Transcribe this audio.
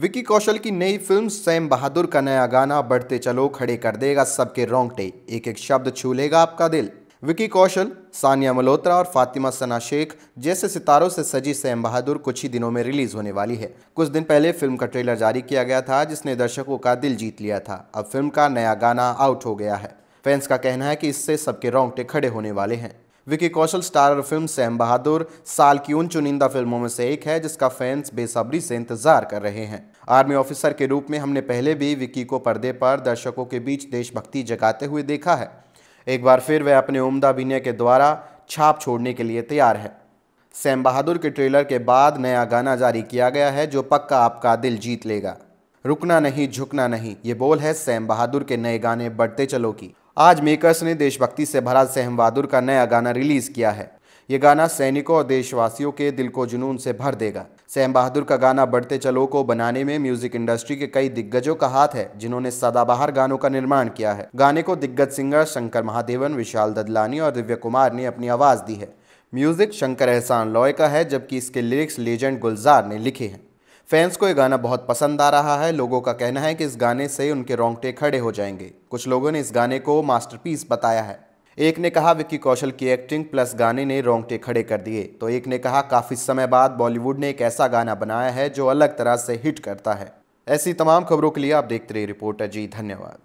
विक्की कौशल की नई film Sam बहादुर का नया गाना बढ़ते चलो खड़े कर देगा सबके रोंगटे एक एक शब्द छू लेगा आपका दिल विकी कौशल सानिया मल्होत्रा और फातिमा सना शेख जैसे सितारों से सजी सैम बहादुर कुछ ही दिनों में रिलीज होने वाली है कुछ दिन पहले फिल्म का ट्रेलर जारी किया गया था जिसने दर्शकों का दिल जीत लिया था अब फिल्म का नया गाना आउट हो गया है फैंस का कहना है कि इससे सबके रोंगटे खड़े होने वाले हैं Vicky Kaushal starrer film Sam Bahadur साल की उन चुनिंदा फिल्मों में से एक है जिसका फैंस बेसब्री से इंतजार कर रहे हैं आर्मी ऑफिसर के रूप में हमने पहले भी विकी को पर्दे पर दर्शकों के बीच देशभक्ति जगाते हुए देखा है एक बार फिर वह अपने उम्दा अभिनय के द्वारा छाप छोड़ने के लिए तैयार है सैम बहादुर के ट्रेलर के बाद नया गाना जारी किया गया है जो पक्का आपका दिल जीत लेगा रुकना नहीं झुकना नहीं ये बोल है सैम बहादुर के नए गाने बढ़ते चलो की आज मेकर्स ने देशभक्ति से भरा सहम बहादुर का नया गाना रिलीज़ किया है ये गाना सैनिकों और देशवासियों के दिल को जुनून से भर देगा सैम बहादुर का गाना बढ़ते चलो को बनाने में म्यूजिक इंडस्ट्री के कई दिग्गजों का हाथ है जिन्होंने सदाबहार गानों का निर्माण किया है गाने को दिग्गज सिंगर शंकर महादेवन विशाल ददलानी और दिव्य कुमार ने अपनी आवाज़ दी है म्यूजिक शंकर एहसान लॉय का है जबकि इसके लिरिक्स लेजेंड गुलजार ने लिखे हैं फैंस को ये गाना बहुत पसंद आ रहा है लोगों का कहना है कि इस गाने से उनके रोंगटे खड़े हो जाएंगे कुछ लोगों ने इस गाने को मास्टरपीस बताया है एक ने कहा विक्की कौशल की एक्टिंग प्लस गाने ने रोंगटे खड़े कर दिए तो एक ने कहा काफ़ी समय बाद बॉलीवुड ने एक ऐसा गाना बनाया है जो अलग तरह से हिट करता है ऐसी तमाम खबरों के लिए आप देखते रहिए रिपोर्टर जी धन्यवाद